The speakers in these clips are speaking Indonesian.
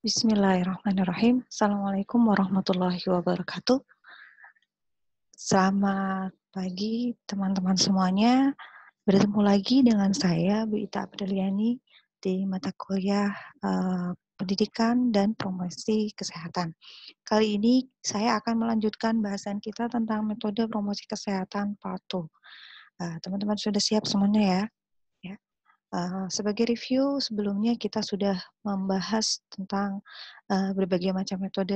Bismillahirrahmanirrahim. Assalamualaikum warahmatullahi wabarakatuh. Selamat pagi teman-teman semuanya. Bertemu lagi dengan saya Bu Ita Apriliani di mata kuliah uh, Pendidikan dan Promosi Kesehatan. Kali ini saya akan melanjutkan bahasan kita tentang metode promosi kesehatan patuh. Eh, teman-teman sudah siap semuanya ya? Uh, sebagai review sebelumnya kita sudah membahas tentang uh, berbagai macam metode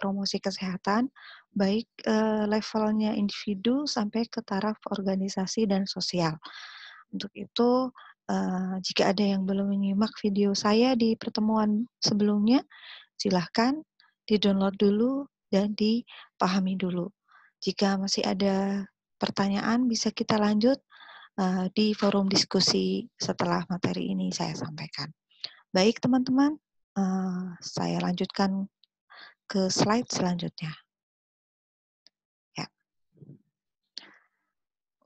promosi kesehatan, baik uh, levelnya individu sampai ke taraf organisasi dan sosial. Untuk itu, uh, jika ada yang belum menyimak video saya di pertemuan sebelumnya, silahkan di-download dulu dan dipahami dulu. Jika masih ada pertanyaan, bisa kita lanjut Eh, di forum diskusi setelah materi ini saya sampaikan. Baik teman-teman, eh, saya lanjutkan ke slide selanjutnya. Ya.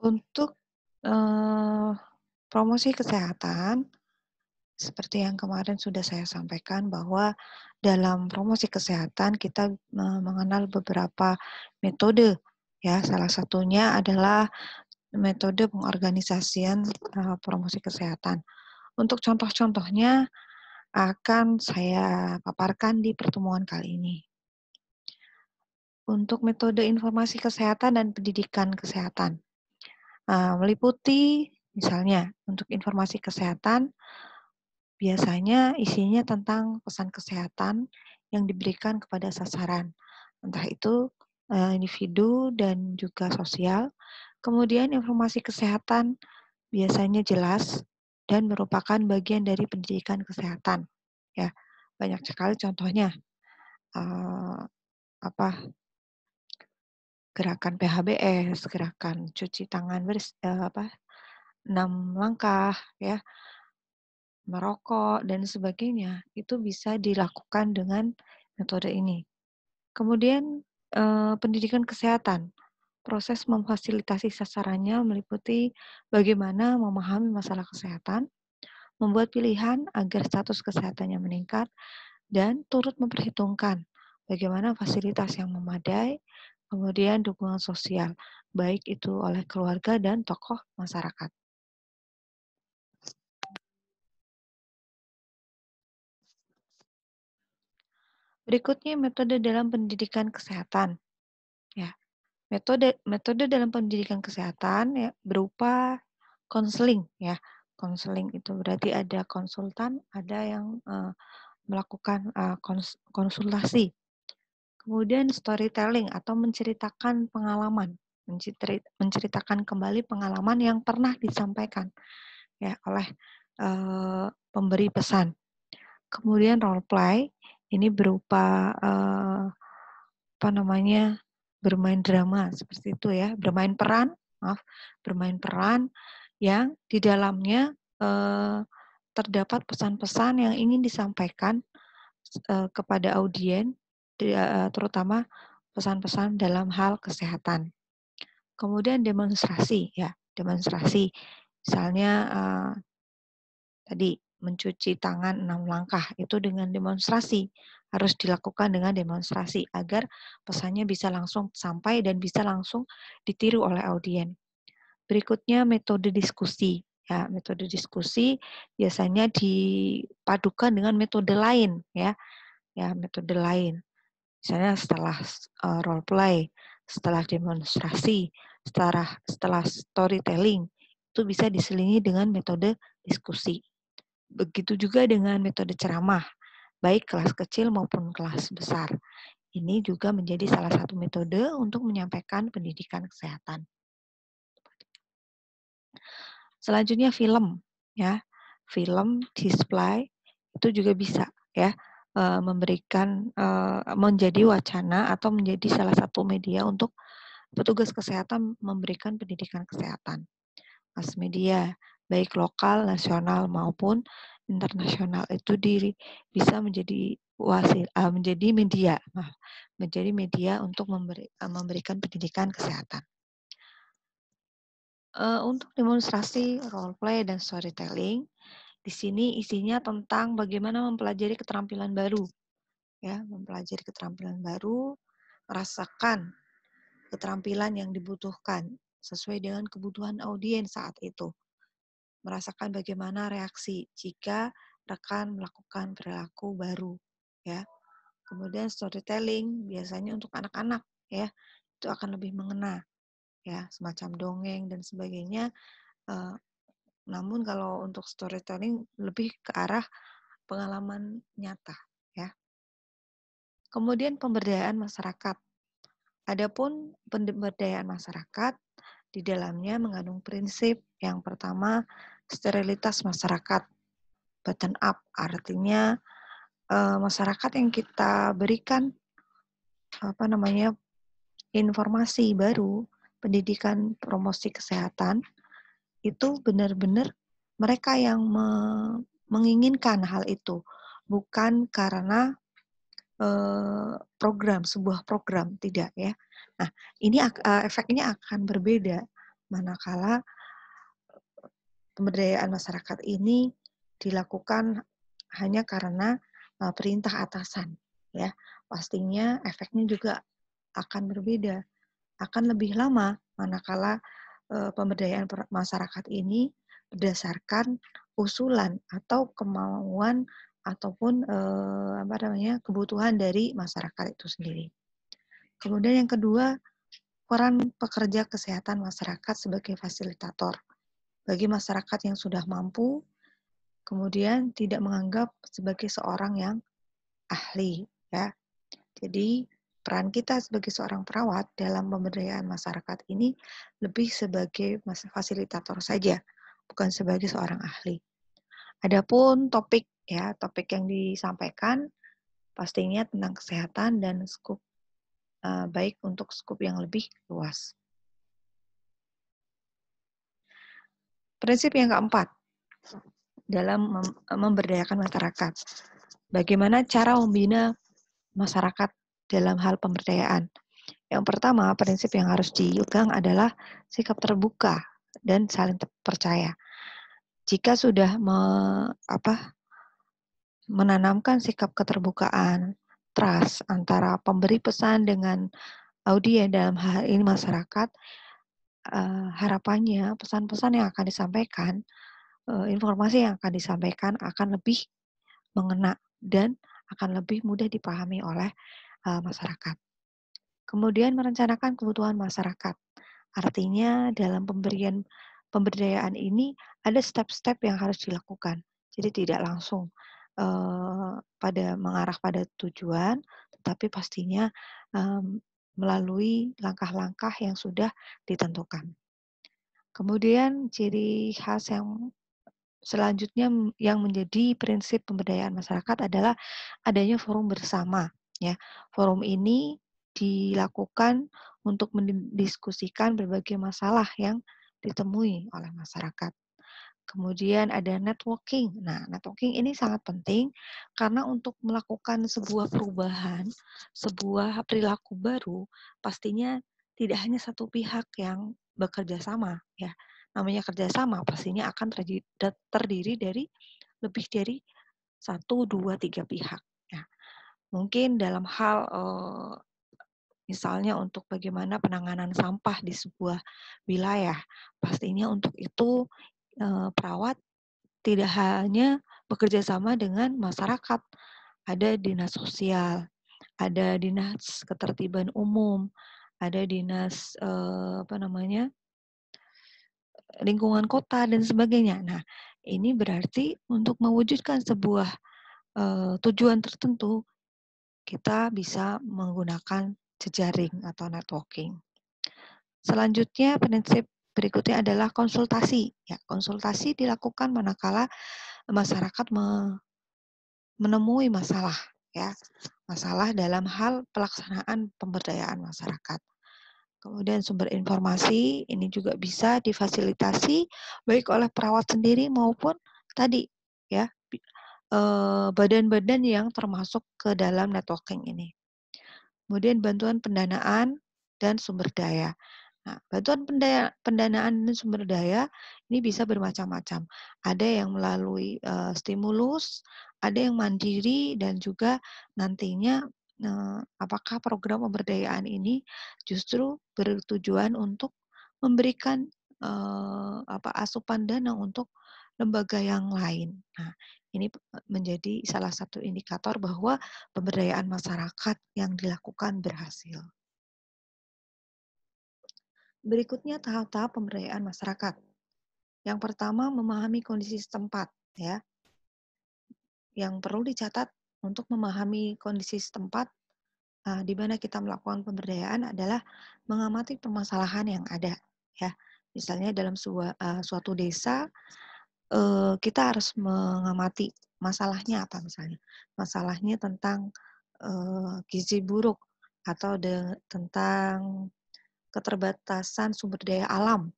Untuk uh, promosi kesehatan, seperti yang kemarin sudah saya sampaikan bahwa dalam promosi kesehatan kita mengenal beberapa metode ya salah satunya adalah metode pengorganisasian uh, promosi kesehatan. Untuk contoh-contohnya akan saya paparkan di pertemuan kali ini. Untuk metode informasi kesehatan dan pendidikan kesehatan uh, meliputi misalnya untuk informasi kesehatan biasanya isinya tentang pesan kesehatan yang diberikan kepada sasaran entah itu eh, individu dan juga sosial Kemudian informasi kesehatan biasanya jelas dan merupakan bagian dari pendidikan kesehatan. Ya, banyak sekali contohnya. Uh, apa gerakan PHBS, gerakan cuci tangan bersih, uh, apa enam langkah ya merokok dan sebagainya itu bisa dilakukan dengan metode ini. Kemudian uh, pendidikan kesehatan Proses memfasilitasi sasarannya meliputi bagaimana memahami masalah kesehatan, membuat pilihan agar status kesehatannya meningkat, dan turut memperhitungkan bagaimana fasilitas yang memadai, kemudian dukungan sosial, baik itu oleh keluarga dan tokoh masyarakat. Berikutnya metode dalam pendidikan kesehatan. Ya, Metode metode dalam pendidikan kesehatan ya berupa konseling ya. Konseling itu berarti ada konsultan, ada yang uh, melakukan uh, kons konsultasi. Kemudian storytelling atau menceritakan pengalaman, menceritakan kembali pengalaman yang pernah disampaikan ya oleh uh, pemberi pesan. Kemudian role play ini berupa uh, apa namanya bermain drama seperti itu ya, bermain peran, maaf, bermain peran yang di dalamnya eh, terdapat pesan-pesan yang ingin disampaikan eh, kepada audiens eh, terutama pesan-pesan dalam hal kesehatan. Kemudian demonstrasi ya, demonstrasi, misalnya eh, tadi mencuci tangan enam langkah itu dengan demonstrasi harus dilakukan dengan demonstrasi agar pesannya bisa langsung sampai dan bisa langsung ditiru oleh audiens. Berikutnya metode diskusi. Ya, metode diskusi biasanya dipadukan dengan metode lain ya. Ya, metode lain. Misalnya setelah eh, role play, setelah demonstrasi, setelah setelah storytelling itu bisa diselingi dengan metode diskusi Begitu juga dengan metode ceramah, baik kelas kecil maupun kelas besar. Ini juga menjadi salah satu metode untuk menyampaikan pendidikan kesehatan. Selanjutnya film, ya. Film, display itu juga bisa ya eh, memberikan eh, menjadi wacana atau menjadi salah satu media untuk petugas kesehatan memberikan pendidikan kesehatan. Mas media baik lokal, nasional maupun internasional itu diri bisa menjadi wasil uh, menjadi media nah, menjadi media untuk memberi, uh, memberikan pendidikan kesehatan uh, untuk demonstrasi role play dan storytelling di sini isinya tentang bagaimana mempelajari keterampilan baru ya mempelajari keterampilan baru merasakan keterampilan yang dibutuhkan sesuai dengan kebutuhan audiens saat itu merasakan bagaimana reaksi jika rekan melakukan perilaku baru ya. Kemudian storytelling biasanya untuk anak-anak ya, itu akan lebih mengena ya, semacam dongeng dan sebagainya. Uh, namun kalau untuk storytelling lebih ke arah pengalaman nyata ya. Kemudian pemberdayaan masyarakat. Adapun pemberdayaan masyarakat di dalamnya mengandung prinsip yang pertama sterilitas masyarakat button up artinya eh, masyarakat yang kita berikan apa namanya informasi baru pendidikan promosi kesehatan itu benar-benar mereka yang me menginginkan hal itu bukan karena eh, program sebuah program tidak ya nah ini eh, efeknya akan berbeda manakala pemberdayaan masyarakat ini dilakukan hanya karena uh, perintah atasan ya pastinya efeknya juga akan berbeda akan lebih lama manakala uh, pemberdayaan masyarakat ini berdasarkan usulan atau kemauan ataupun eh, apa namanya kebutuhan dari masyarakat itu sendiri. Kemudian yang kedua peran pekerja kesehatan masyarakat sebagai fasilitator bagi masyarakat yang sudah mampu, kemudian tidak menganggap sebagai seorang yang ahli. ya. Jadi peran kita sebagai seorang perawat dalam pemberdayaan masyarakat ini lebih sebagai fasilitator saja, bukan sebagai seorang ahli. Adapun topik ya, topik yang disampaikan pastinya tentang kesehatan dan skup uh, baik untuk skup yang lebih luas. Prinsip yang keempat dalam mem memberdayakan masyarakat. Bagaimana cara membina masyarakat dalam hal pemberdayaan? Yang pertama, prinsip yang harus diugang adalah sikap terbuka dan saling percaya. Jika sudah me, apa, menanamkan sikap keterbukaan, trust antara pemberi pesan dengan audiens dalam hal ini masyarakat, Eh, harapannya pesan-pesan yang akan disampaikan, uh, informasi yang akan disampaikan akan lebih mengena dan akan lebih mudah dipahami oleh uh, masyarakat. Kemudian merencanakan kebutuhan masyarakat. Artinya dalam pemberian pemberdayaan ini ada step-step yang harus dilakukan. Jadi tidak langsung uh, pada mengarah pada tujuan, tetapi pastinya um, melalui langkah-langkah yang sudah ditentukan. Kemudian ciri khas yang selanjutnya yang menjadi prinsip pemberdayaan masyarakat adalah adanya forum bersama ya. Forum ini dilakukan untuk mendiskusikan berbagai masalah yang ditemui oleh masyarakat. Kemudian ada networking. Nah, networking ini sangat penting karena untuk melakukan sebuah perubahan, sebuah perilaku baru, pastinya tidak hanya satu pihak yang bekerja sama ya. Namanya kerjasama pastinya akan terdiri dari lebih dari satu, dua, tiga pihak. Ya. Mungkin dalam hal eh, misalnya untuk bagaimana penanganan sampah di sebuah wilayah. Pastinya untuk itu Eh, perawat tidak hanya bekerja sama dengan masyarakat, ada dinas sosial, ada dinas ketertiban umum, ada dinas eh, apa namanya lingkungan kota dan sebagainya. Nah, ini berarti untuk mewujudkan sebuah eh, tujuan tertentu kita bisa menggunakan jejaring atau networking. Selanjutnya prinsip Berikutnya adalah konsultasi. Ya, konsultasi dilakukan manakala masyarakat me menemui masalah, ya, masalah dalam hal pelaksanaan pemberdayaan masyarakat. Kemudian sumber informasi ini juga bisa difasilitasi baik oleh perawat sendiri maupun tadi ya eh, badan-badan yang termasuk ke dalam networking ini. Kemudian bantuan pendanaan dan sumber daya. Nah, bantuan pendanaan dan sumber daya ini bisa bermacam-macam. Ada yang melalui uh, stimulus, ada yang mandiri, dan juga nantinya uh, apakah program pemberdayaan ini justru bertujuan untuk memberikan uh, apa asupan dana untuk lembaga yang lain. Nah, ini menjadi salah satu indikator bahwa pemberdayaan masyarakat yang dilakukan berhasil. Berikutnya tahap-tahap pemberdayaan masyarakat. Yang pertama, memahami kondisi setempat. ya. Yang perlu dicatat untuk memahami kondisi setempat uh, di mana kita melakukan pemberdayaan adalah mengamati permasalahan yang ada. ya. Misalnya dalam sebuah, eh, uh, suatu desa, uh, kita harus mengamati masalahnya apa misalnya. Masalahnya tentang uh, gizi buruk atau de tentang keterbatasan sumber daya alam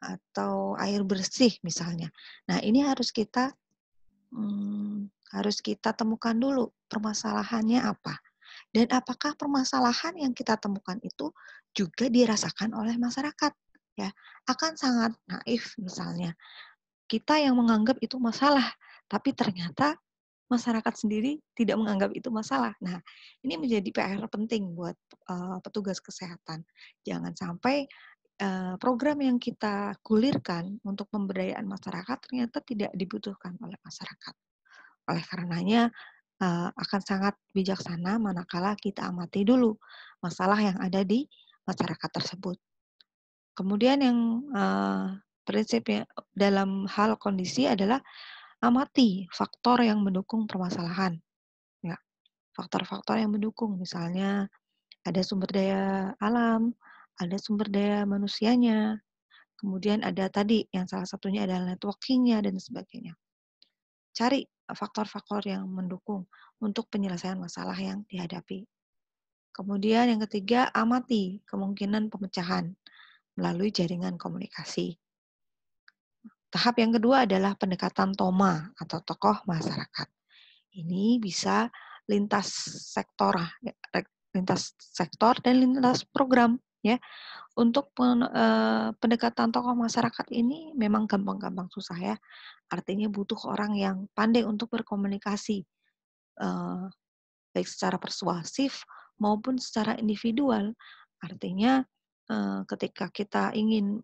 atau air bersih misalnya. Nah, ini harus kita hmm, harus kita temukan dulu permasalahannya apa. Dan apakah permasalahan yang kita temukan itu juga dirasakan oleh masyarakat? Ya, akan sangat naif misalnya. Kita yang menganggap itu masalah, tapi ternyata masyarakat sendiri tidak menganggap itu masalah. Nah, ini menjadi PR penting buat uh, petugas kesehatan. Jangan sampai uh, program yang kita gulirkan untuk pemberdayaan masyarakat ternyata tidak dibutuhkan oleh masyarakat. Oleh karenanya uh, akan sangat bijaksana manakala kita amati dulu masalah yang ada di masyarakat tersebut. Kemudian yang uh, prinsipnya dalam hal kondisi adalah amati faktor yang mendukung permasalahan. Ya, faktor-faktor yang mendukung misalnya ada sumber daya alam, ada sumber daya manusianya, kemudian ada tadi yang salah satunya adalah networkingnya dan sebagainya. Cari faktor-faktor yang mendukung untuk penyelesaian masalah yang dihadapi. Kemudian yang ketiga, amati kemungkinan pemecahan melalui jaringan komunikasi. Tahap yang kedua adalah pendekatan TOMA atau tokoh masyarakat. Ini bisa lintas sektor, ya, lintas sektor dan lintas program ya. Untuk eh, pendekatan tokoh masyarakat ini memang gampang-gampang susah ya. Artinya butuh orang yang pandai untuk berkomunikasi eh, baik secara persuasif maupun secara individual. Artinya eh, ketika kita ingin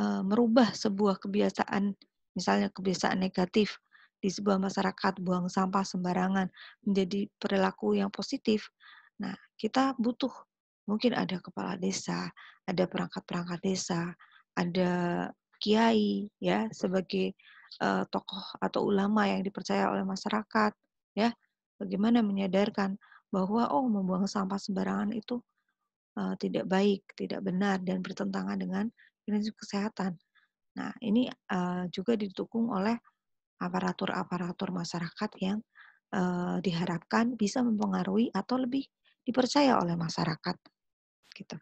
Eh, merubah sebuah kebiasaan, misalnya kebiasaan negatif di sebuah masyarakat buang sampah sembarangan menjadi perilaku yang positif. Nah, kita butuh mungkin ada kepala desa, ada perangkat-perangkat desa, ada kiai ya sebagai uh, tokoh atau ulama yang dipercaya oleh masyarakat ya. Bagaimana menyadarkan bahwa oh membuang sampah sembarangan itu uh, tidak baik, tidak benar dan bertentangan dengan prinsip kesehatan. Nah, ini uh, juga didukung oleh aparatur-aparatur masyarakat yang uh, diharapkan bisa mempengaruhi atau lebih dipercaya oleh masyarakat. Gitu.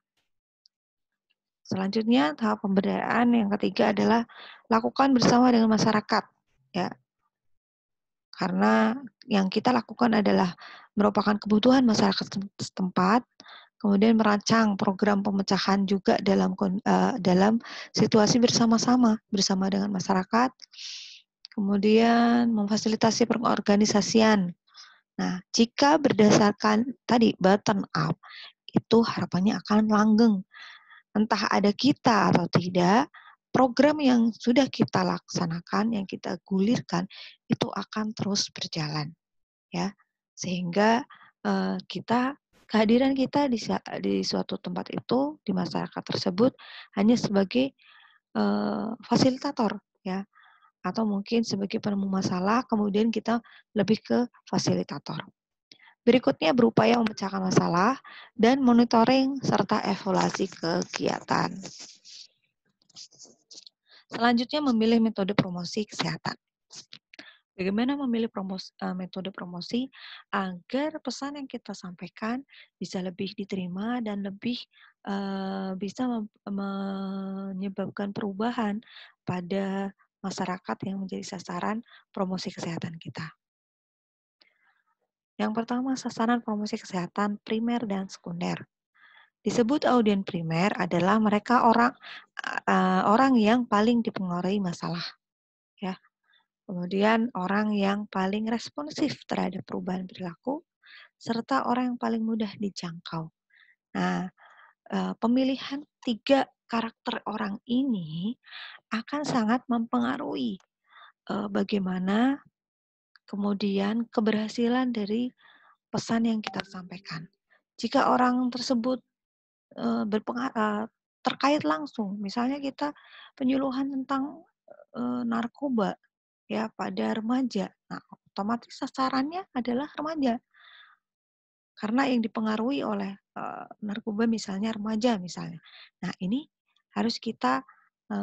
Selanjutnya tahap pemberdayaan yang ketiga adalah lakukan bersama dengan masyarakat, ya. Karena yang kita lakukan adalah merupakan kebutuhan masyarakat setempat kemudian merancang program pemecahan juga dalam uh, dalam situasi bersama-sama bersama dengan masyarakat kemudian memfasilitasi perorganisasian. nah jika berdasarkan tadi button up itu harapannya akan langgeng entah ada kita atau tidak program yang sudah kita laksanakan yang kita gulirkan itu akan terus berjalan ya sehingga uh, kita Kehadiran kita di, di suatu tempat itu di masyarakat tersebut hanya sebagai uh, fasilitator ya atau mungkin sebagai penemu masalah kemudian kita lebih ke fasilitator. Berikutnya berupaya memecahkan masalah dan monitoring serta evaluasi kegiatan. Selanjutnya memilih metode promosi kesehatan. Bagaimana memilih promosi, eh, metode promosi agar pesan yang kita sampaikan bisa lebih diterima dan lebih uh, bisa menyebabkan perubahan pada masyarakat yang menjadi sasaran promosi kesehatan kita. Yang pertama, sasaran promosi kesehatan primer dan sekunder. Disebut audien primer adalah mereka orang uh, orang yang paling dipengaruhi masalah kemudian orang yang paling responsif terhadap perubahan perilaku, serta orang yang paling mudah dijangkau. Nah, eh, pemilihan tiga karakter orang ini akan sangat mempengaruhi eh, bagaimana kemudian keberhasilan dari pesan yang kita sampaikan. Jika orang tersebut eh, terkait langsung, misalnya kita penyuluhan tentang narkoba, ya pada remaja. Nah, otomatis sasarannya adalah remaja. Karena yang dipengaruhi oleh e, narkoba misalnya remaja misalnya. Nah, ini harus kita e,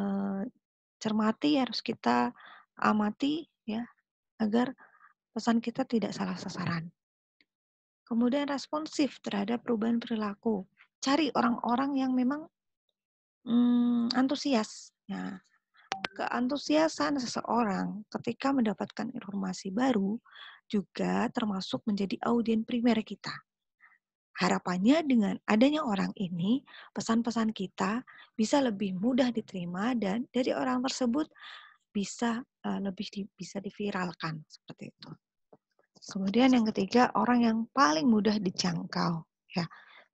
cermati, harus kita amati ya agar pesan kita tidak salah sasaran. Kemudian responsif terhadap perubahan perilaku. Cari orang-orang yang memang mm, antusias. Nah, Keantusiasan seseorang ketika mendapatkan informasi baru juga termasuk menjadi audien primer kita. Harapannya dengan adanya orang ini, pesan-pesan kita bisa lebih mudah diterima dan dari orang tersebut bisa uh, lebih di, bisa diviralkan seperti itu. Kemudian yang ketiga, orang yang paling mudah dijangkau ya.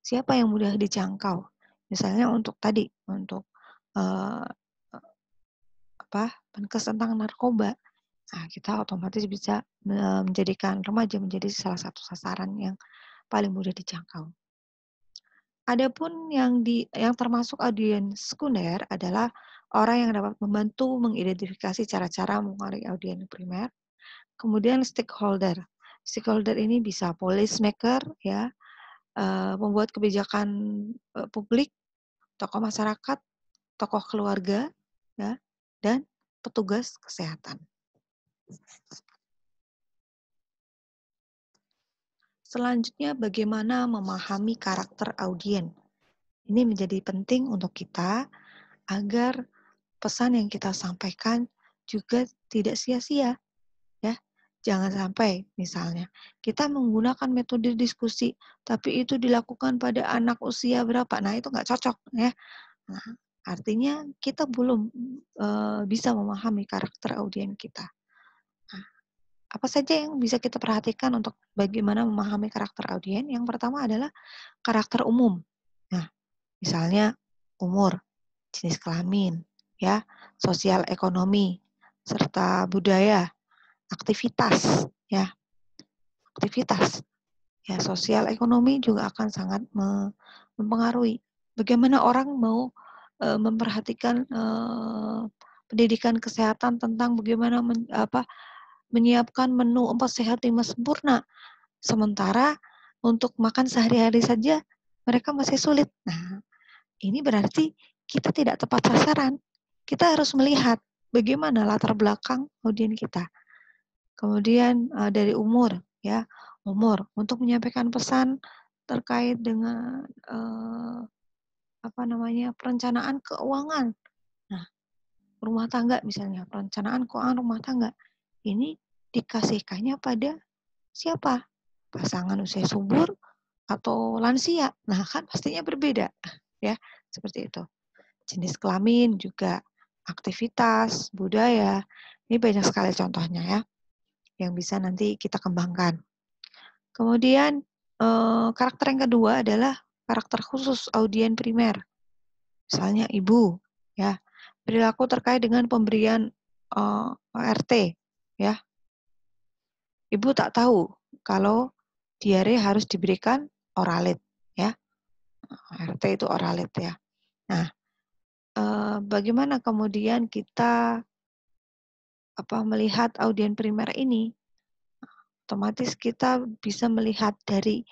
Siapa yang mudah dijangkau? Misalnya untuk tadi untuk eh, apa menkes tentang narkoba. Nah, kita otomatis bisa menjadikan remaja menjadi salah satu sasaran yang paling mudah dijangkau. Adapun yang di yang termasuk audiens sekunder adalah orang yang dapat membantu mengidentifikasi cara-cara mengarik audiens primer. Kemudian stakeholder. Stakeholder ini bisa policy maker ya, eh, membuat kebijakan eh, publik, tokoh masyarakat, tokoh keluarga ya, dan petugas kesehatan. Selanjutnya, bagaimana memahami karakter audien? Ini menjadi penting untuk kita agar pesan yang kita sampaikan juga tidak sia-sia. Ya, jangan sampai misalnya kita menggunakan metode diskusi, tapi itu dilakukan pada anak usia berapa? Nah, itu nggak cocok ya. Nah, Artinya kita belum e, bisa memahami karakter audiens kita. Nah, apa saja yang bisa kita perhatikan untuk bagaimana memahami karakter audiens? Yang pertama adalah karakter umum. Nah, misalnya umur, jenis kelamin, ya, sosial ekonomi, serta budaya, aktivitas, ya, aktivitas, ya, sosial ekonomi juga akan sangat mempengaruhi bagaimana orang mau Eh, memperhatikan eh, pendidikan kesehatan tentang bagaimana men, apa menyiapkan menu empat sehat lima sempurna. Sementara untuk makan sehari-hari saja mereka masih sulit. Nah, ini berarti kita tidak tepat sasaran. Kita harus melihat bagaimana latar belakang audien kita. Kemudian eh, dari umur, ya umur untuk menyampaikan pesan terkait dengan uh, apa namanya perencanaan keuangan. Nah, rumah tangga misalnya perencanaan keuangan rumah tangga ini dikasihkannya pada siapa? Pasangan usia subur atau lansia. Nah, kan pastinya berbeda ya, seperti itu. Jenis kelamin juga aktivitas, budaya. Ini banyak sekali contohnya ya yang bisa nanti kita kembangkan. Kemudian eh, karakter yang kedua adalah karakter khusus audien primer. Misalnya ibu, ya. Perilaku terkait dengan pemberian uh, eh, RT, ya. Ibu tak tahu kalau diare harus diberikan oralit, ya. RT itu oralit ya. Nah, e, bagaimana kemudian kita apa melihat audien primer ini? Otomatis kita bisa melihat dari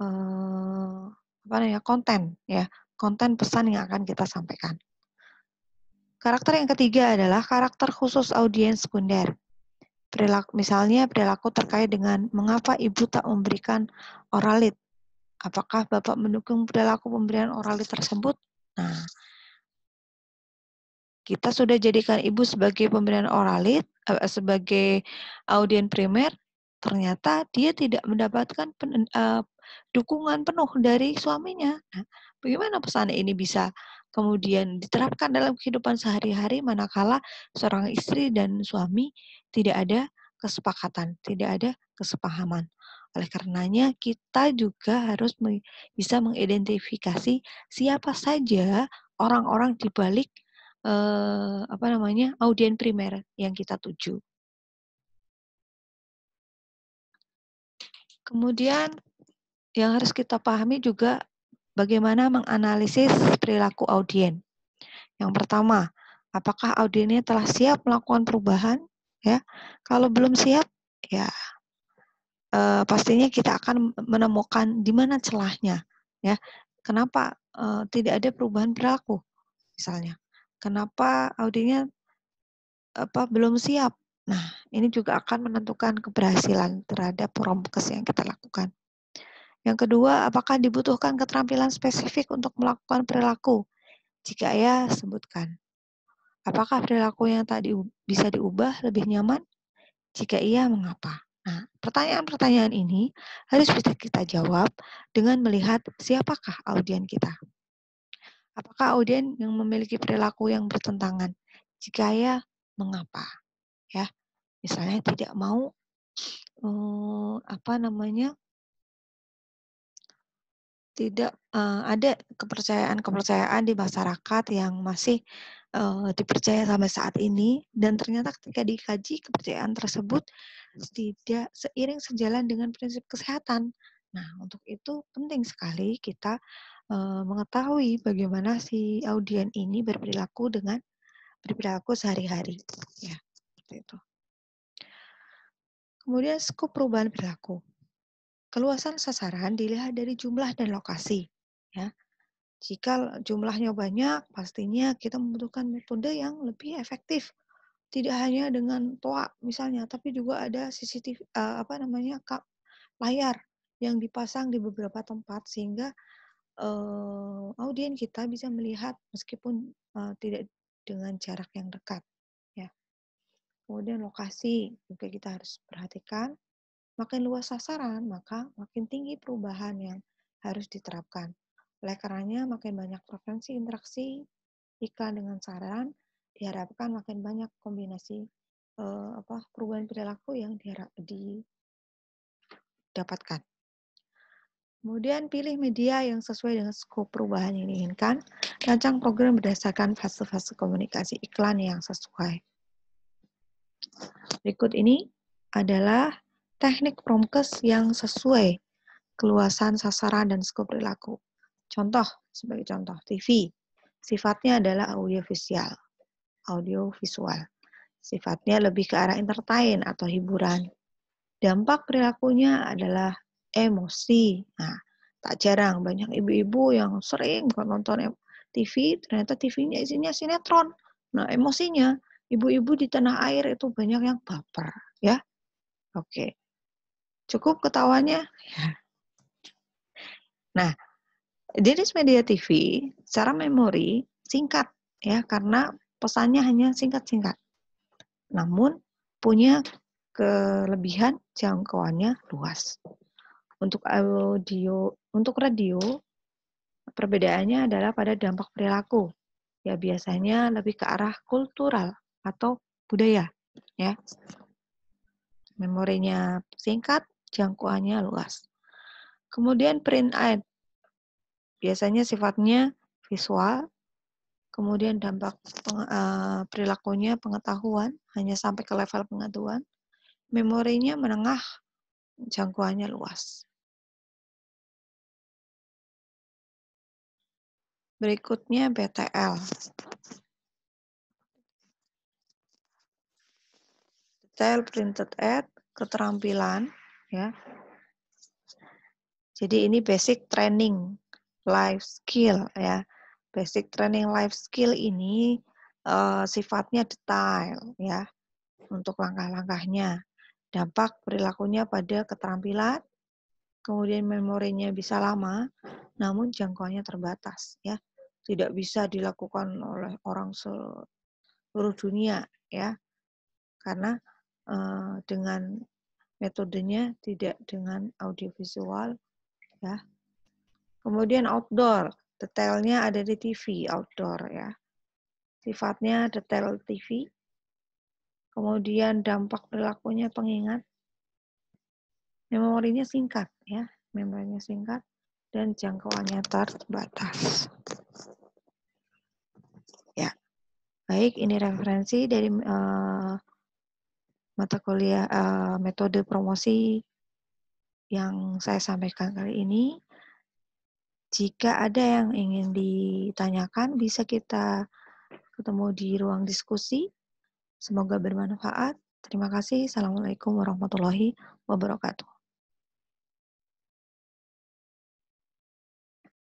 eh, apa namanya konten ya konten pesan yang akan kita sampaikan. Karakter yang ketiga adalah karakter khusus audiens sekunder. Perilaku, misalnya perilaku terkait dengan mengapa ibu tak memberikan oralit. Apakah bapak mendukung perilaku pemberian oralit tersebut? Nah, kita sudah jadikan ibu sebagai pemberian oralit, eh, sebagai audien primer, ternyata dia tidak mendapatkan pen, eh, dukungan penuh dari suaminya. Nah, bagaimana pesan ini bisa kemudian diterapkan dalam kehidupan sehari-hari manakala seorang istri dan suami tidak ada kesepakatan, tidak ada kesepahaman. Oleh karenanya kita juga harus bisa mengidentifikasi siapa saja orang-orang di balik eh, apa namanya audien primer yang kita tuju. Kemudian yang harus kita pahami juga bagaimana menganalisis perilaku audien. Yang pertama, apakah audiennya telah siap melakukan perubahan? Ya, kalau belum siap, ya eh, pastinya kita akan menemukan di mana celahnya. Ya, kenapa eh, tidak ada perubahan perilaku? Misalnya, kenapa audiennya apa belum siap? Nah, ini juga akan menentukan keberhasilan terhadap promkes yang kita lakukan. Yang kedua, apakah dibutuhkan keterampilan spesifik untuk melakukan perilaku? Jika ya, sebutkan. Apakah perilaku yang tadi bisa diubah lebih nyaman? Jika iya, mengapa? Nah, pertanyaan-pertanyaan ini harus bisa kita jawab dengan melihat siapakah audien kita. Apakah audien yang memiliki perilaku yang bertentangan? Jika ya, mengapa? Ya, misalnya tidak mau eh, apa namanya tidak uh, ada kepercayaan-kepercayaan di masyarakat yang masih uh, dipercaya sampai saat ini dan ternyata ketika dikaji kepercayaan tersebut tidak seiring sejalan dengan prinsip kesehatan. Nah, untuk itu penting sekali kita uh, mengetahui bagaimana si audien ini berperilaku dengan berperilaku sehari-hari. Ya, seperti itu. Kemudian skop perubahan perilaku. Keluasan sasaran dilihat dari jumlah dan lokasi. Ya. Jika jumlahnya banyak, pastinya kita membutuhkan metode yang lebih efektif. Tidak hanya dengan toa misalnya, tapi juga ada CCTV eh, apa namanya kap, layar yang dipasang di beberapa tempat sehingga uh, audien kita bisa melihat meskipun uh, tidak dengan jarak yang dekat ya kemudian lokasi juga kita harus perhatikan Makin luas sasaran, maka makin tinggi perubahan yang harus diterapkan. Oleh karenanya, makin banyak frekuensi interaksi iklan dengan saran, diharapkan makin banyak kombinasi eh, apa perubahan perilaku yang diharap, didapatkan. Kemudian pilih media yang sesuai dengan skop perubahan yang diinginkan. Rancang program berdasarkan fase-fase komunikasi iklan yang sesuai. Berikut ini adalah teknik promkes yang sesuai keluasan sasaran dan skop perilaku. Contoh, sebagai contoh, TV. Sifatnya adalah audiovisual. Audiovisual. Sifatnya lebih ke arah entertain atau hiburan. Dampak perilakunya adalah emosi. Nah, tak jarang banyak ibu-ibu yang sering nonton TV, ternyata TV-nya isinya sinetron. Nah, emosinya ibu-ibu di tanah air itu banyak yang baper, ya. Oke. Cukup ketawanya? Nah, jenis media TV secara memori singkat ya karena pesannya hanya singkat-singkat. Namun punya kelebihan jangkauannya luas. Untuk audio, untuk radio perbedaannya adalah pada dampak perilaku. Ya biasanya lebih ke arah kultural atau budaya, ya. Memorinya singkat, jangkauannya luas. Kemudian print ad. Biasanya sifatnya visual, kemudian dampak peng, uh, perilakunya pengetahuan hanya sampai ke level pengetahuan, memorinya menengah, jangkauannya luas. Berikutnya BTL. Detail printed ad, keterampilan, ya. Jadi ini basic training life skill ya. Basic training life skill ini uh, sifatnya detail ya untuk langkah-langkahnya. Dampak perilakunya pada keterampilan, kemudian memorinya bisa lama, namun jangkauannya terbatas ya. Tidak bisa dilakukan oleh orang seluruh dunia ya. Karena uh, dengan metodenya tidak dengan audiovisual ya. Kemudian outdoor, detailnya ada di TV outdoor ya. Sifatnya detail TV. Kemudian dampak perilakunya pengingat. Memorinya singkat ya, memorinya singkat dan jangkauannya terbatas. Ya. Baik, ini referensi dari uh, mata kuliah uh, metode promosi yang saya sampaikan kali ini. Jika ada yang ingin ditanyakan, bisa kita ketemu di ruang diskusi. Semoga bermanfaat. Terima kasih. Assalamualaikum warahmatullahi wabarakatuh.